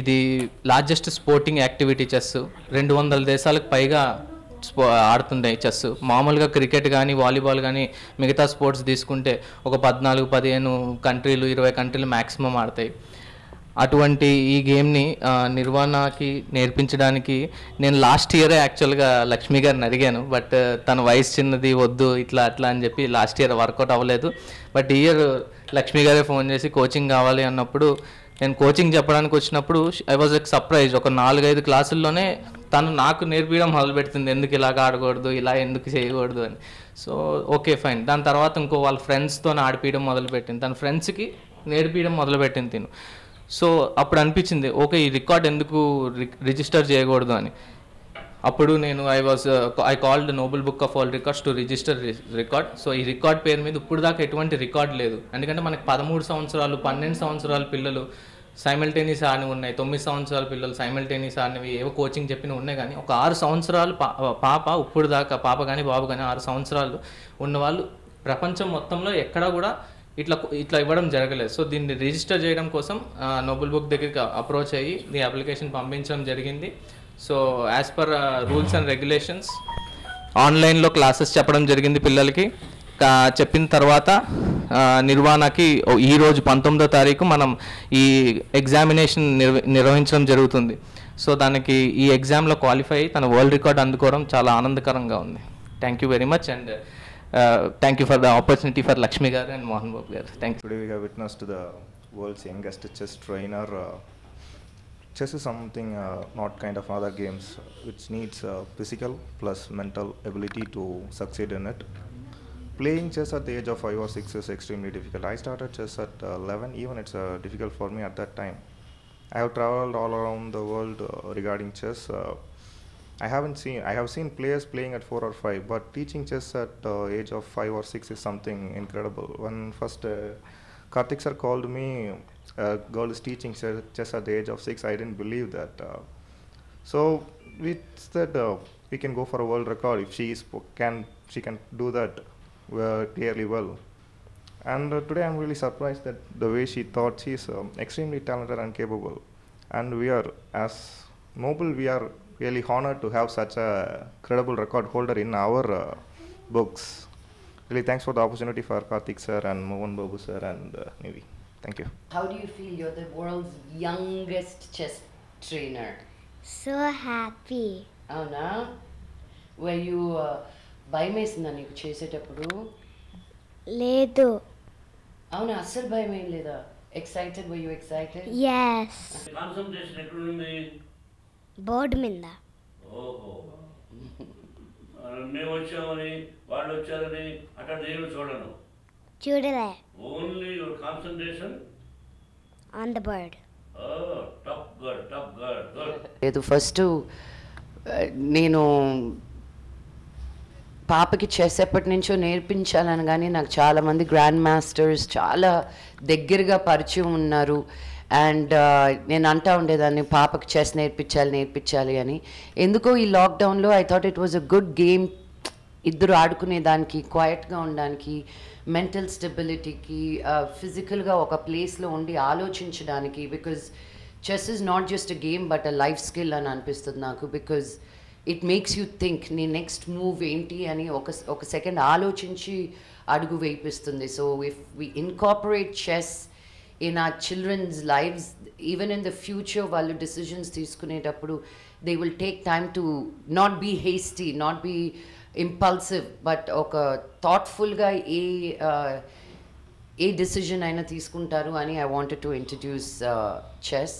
ఇది largest sporting activity chess రెండు వందల దేశాలకు పైగా స్పో ఆడుతుండే చెస్ మామూలుగా క్రికెట్ కానీ వాలీబాల్ కానీ మిగతా స్పోర్ట్స్ తీసుకుంటే ఒక పద్నాలుగు పదిహేను కంట్రీలు ఇరవై కంట్రీలు మ్యాక్సిమం ఆడతాయి అటువంటి ఈ గేమ్ని నిర్వహణకి నేర్పించడానికి నేను లాస్ట్ ఇయరే యాక్చువల్గా లక్ష్మి గారిని అడిగాను బట్ తన వయసు చిన్నది వద్దు ఇట్లా అట్లా అని చెప్పి లాస్ట్ ఇయర్ వర్కౌట్ అవ్వలేదు బట్ ఇయర్ లక్ష్మి గారే ఫోన్ చేసి కోచింగ్ కావాలి అన్నప్పుడు నేను కోచింగ్ చెప్పడానికి వచ్చినప్పుడు ఐ వాజ్ ఎక్ సర్ప్రైజ్ ఒక నాలుగైదు క్లాసుల్లోనే తను నాకు నేర్పించడం పెడుతుంది ఎందుకు ఇలాగ ఆడకూడదు ఇలా ఎందుకు చేయకూడదు అని సో ఓకే ఫైన్ దాని తర్వాత ఇంకో వాళ్ళ ఫ్రెండ్స్తో ఆడిపించడం మొదలుపెట్టింది తన ఫ్రెండ్స్కి నేర్పించడం మొదలుపెట్టింది తిను సో అప్పుడు అనిపించింది ఓకే ఈ రికార్డ్ ఎందుకు రిజిస్టర్ చేయకూడదు అని అప్పుడు నేను I was I called Noble book of all records to register record so ఈ రికార్డ్ పేరు మీద ఇప్పుడు దాకా ఎటువంటి రికార్డ్ లేదు ఎందుకంటే మనకి పదమూడు సంవత్సరాలు పన్నెండు సంవత్సరాలు పిల్లలు సైమిల్టేనియస్ ఆడిని ఉన్నాయి తొమ్మిది సంవత్సరాల పిల్లలు సైమిల్టేనియస్ ఆడినవి ఏవో కోచింగ్ చెప్పిన ఉన్నాయి కానీ ఒక ఆరు సంవత్సరాలు పాప ఇప్పుడు దాకా పాప కానీ బాబు కానీ ఆరు సంవత్సరాలు ఉన్నవాళ్ళు ప్రపంచం మొత్తంలో ఎక్కడా కూడా ఇట్లా ఇట్లా ఇవ్వడం జరగలేదు సో దీన్ని రిజిస్టర్ చేయడం కోసం నోబుల్ బుక్ దగ్గరికి అప్రోచ్ అయ్యి ఈ అప్లికేషన్ పంపించడం జరిగింది so as per rules and regulations ఆన్లైన్లో క్లాసెస్ చెప్పడం జరిగింది పిల్లలకి చెప్పిన తర్వాత నిర్వహణకి ఈరోజు పంతొమ్మిదో తారీఖు మనం ఈ ఎగ్జామినేషన్ నిర్వహించడం జరుగుతుంది సో దానికి ఈ ఎగ్జామ్లో క్వాలిఫై అయ్యి తన వరల్డ్ రికార్డ్ అందుకోవడం చాలా ఆనందకరంగా ఉంది thank you very much and thank you for the opportunity for Lakshmi garu and Mohan Babu garu thank you we witness to the world's youngest chess trainer chess something not kind of other games which needs physical plus mental ability to succeed in it playing chess at the age of 5 or 6 is extremely difficult. I started chess at uh, 11, even it's uh, difficult for me at that time. I have traveled all around the world uh, regarding chess. Uh, I haven't seen, I have seen players playing at 4 or 5, but teaching chess at the uh, age of 5 or 6 is something incredible. When first uh, Karthik sir called me, a girl is teaching chess at the age of 6, I didn't believe that. so we said we can go for a world record if she is, can, she can do that were clearly well. And uh, today I'm really surprised that the way she thought she's um, extremely talented and capable. And we are, as Noble, we are really honored to have such a credible record holder in our uh, books. Really, thanks for the opportunity for Karthik sir and Mohan Babu sir and uh, Nivi. Thank you. How do you feel you're the world's youngest chess trainer? So happy. Oh no? Were you. Uh, భయం వేసిందా నీకు చేసేటప్పుడు లేదు అవును అస్సలు భయం ఏం లేదా excited by you excited yes concentration ఎక్కడ ఉంది బోర్డ్ మీద ఓహో మేము వచ్చామని వాళ్ళు వచ్చారని అక్కడ నేను చూడను చూడలే only your concentration on the bird టాప్ గర్డ్ టాప్ గర్డ్ లేదు ఫస్ట్ uh, నేను పాపకి చెస్ ఎప్పటి నుంచో నేర్పించాలని కానీ నాకు చాలామంది గ్రాండ్ మాస్టర్స్ చాలా దగ్గరగా పరిచయం ఉన్నారు అండ్ uh, నేను అంటా ఉండేదాన్ని పాపకి చెస్ నేర్పించాలి నేర్పించాలి అని ఎందుకో ఈ లాక్డౌన్లో I thought it was a good game ఇద్దరు ఆడుకునేదానికి క్వైట్గా ఉండడానికి మెంటల్ స్టెబిలిటీకి ఫిజికల్గా ఒక ప్లేస్లో ఉండి ఆలోచించడానికి because chess is not just a game but a life skill అని అనిపిస్తుంది నాకు because it makes you think నీ నెక్స్ట్ మూవ్ ఏంటి అని ఒక ఒక సెకండ్ ఆలోచించి అడుగు వేయిపిస్తుంది so if we incorporate chess in our children's lives even in the future వాళ్ళు డిసిజన్స్ తీసుకునేటప్పుడు they will take time to not be hasty not be impulsive but ఒక థాట్ఫుల్గా ఏ ఏ డిసిజన్ అయినా తీసుకుంటారు అని I wanted to introduce chess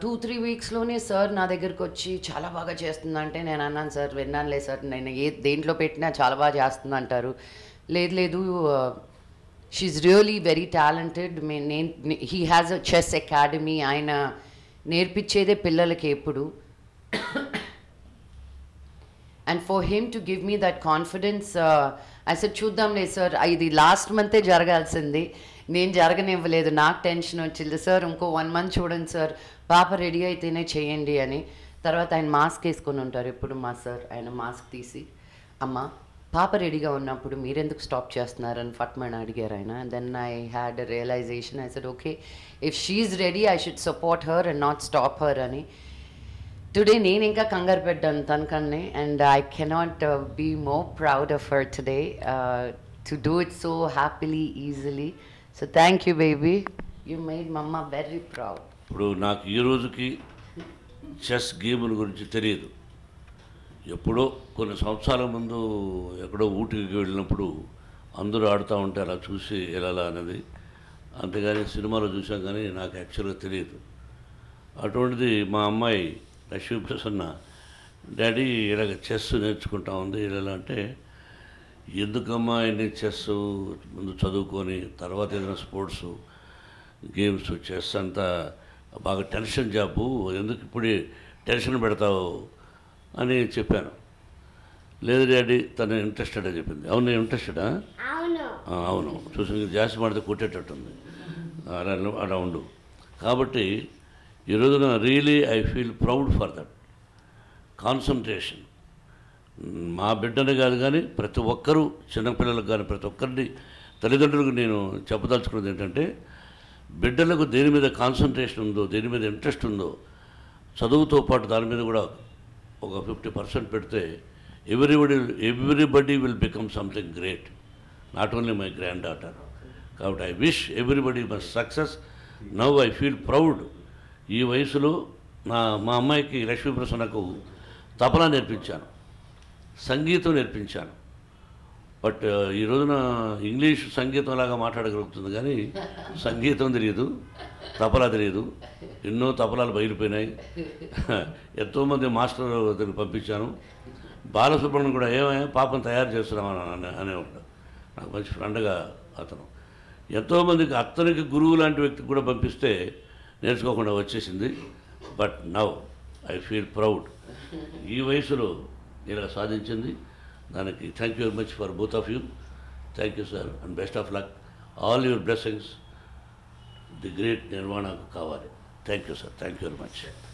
two three వీక్స్లోనే సార్ నా దగ్గరకు వచ్చి చాలా బాగా చేస్తుందంటే నేను అన్నాను సార్ విన్నానులే సార్ నేను ఏ దేంట్లో పెట్టినా చాలా బాగా చేస్తుంది అంటారు లేదు లేదు షీఈ్ రియలీ వెరీ టాలెంటెడ్ మే నేను he has a chess academy ఆయన నేర్పించేదే పిల్లలకి ఎప్పుడు and for him to give me that confidence అసలు సెట్ చూద్దాంలే సార్ ఇది లాస్ట్ మంతే జరగాల్సింది నేను జరగనివ్వలేదు నాకు టెన్షన్ వచ్చింది సార్ ఇంకో వన్ మంత్ చూడండి సార్ పాప రెడీ అయితేనే చేయండి అని తర్వాత ఆయన మాస్క్ వేసుకొని ఉంటారు ఎప్పుడు మా సార్ ఆయన మాస్క్ తీసి అమ్మ పాప రెడీగా ఉన్నప్పుడు మీరెందుకు స్టాప్ చేస్తున్నారని ఫట్మన్ అడిగారు ఆయన then I had realization I said okay if she's ready I should support her and not stop her అని టుడే నేను ఇంకా కంగారు పెట్టాను తనకన్నే and I cannot be more proud of her today to do it so happily easily so thank you baby you made mamma very proud ఇప్పుడు నాకు ఈ రోజుకి చెస్ గేముల గురించి తెలియదు ఎప్పుడో కొన్ని సంవత్సరాల ముందు ఎక్కడో ఊటికి వెళ్ళినప్పుడు అందరూ ఆడుతూ ఉంటే అలా చూసి వెళ్ళాలా అనేది అంతేగాని సినిమాలో చూసాం కానీ నాకు యాక్చువల్గా తెలియదు అటువంటిది మా అమ్మాయి లక్ష్మీ ప్రసన్న డాడీ ఇలాగ చెస్ నేర్చుకుంటా ఉంది ఇలా అంటే ఎందుకమ్మా ఇన్ని చెస్ ముందు చదువుకొని తర్వాత ఏదైనా స్పోర్ట్స్ గేమ్స్ చెస్ అంతా బాగా టెన్షన్ జాబు ఎందుకు ఇప్పుడే టెన్షన్ పెడతావు అని చెప్పాను లేదు డాడీ తను ఇంట్రెస్టెడ్ అని చెప్పింది అవును ఇంట్రెస్టెడా అవును చూసి జాస్తి మాడితే కొట్టేటట్టుంది అలా అలా ఉండు కాబట్టి ఈరోజున really I feel proud for that concentration మా బిడ్డని కాదు కానీ ప్రతి ఒక్కరూ చిన్నపిల్లలకు కానీ ప్రతి ఒక్కరిని తల్లిదండ్రులకు నేను చెప్పదలుచుకున్నది ఏంటంటే బిడ్డలకు దేని మీద కాన్సన్ట్రేషన్ ఉందో దేని మీద ఇంట్రెస్ట్ ఉందో చదువుతో పాటు దాని మీద కూడా ఒక ఫిఫ్టీ పర్సెంట్ పెడితే everybody everybody will become something great not only my granddaughter కాబట్టి I wish everybody my success now I feel proud ఈ వయసులో నా మా అమ్మాయికి ప్రసన్నకు తపలా నేర్పించాను సంగీతం నేర్పించాను బట్ ఈ రోజున ఇంగ్లీష్ సంగీతం లాగా మాట్లాడగలుగుతుంది కానీ సంగీతం తెలియదు తపలా తెలియదు ఎన్నో తపలాలు బయలుపోయినాయి ఎంతోమంది మాస్టర్ అతను పంపించాను బాలసుబ్రహ్మణ్యం కూడా ఏమైనా పాపం తయారు చేస్తున్నామని అనే అనేవాడు నాకు మంచి ఫ్రెండ్గా అతను ఎంతోమందికి అతనికి గురువు లాంటి వ్యక్తికి కూడా పంపిస్తే నేర్చుకోకుండా వచ్చేసింది but now I feel proud ఈ వయసులో ఇలా సాధించింది దానికి thank you very much for both of you thank you sir and best of luck all your blessings the great నిర్మాణకు కావాలి thank you sir thank you very much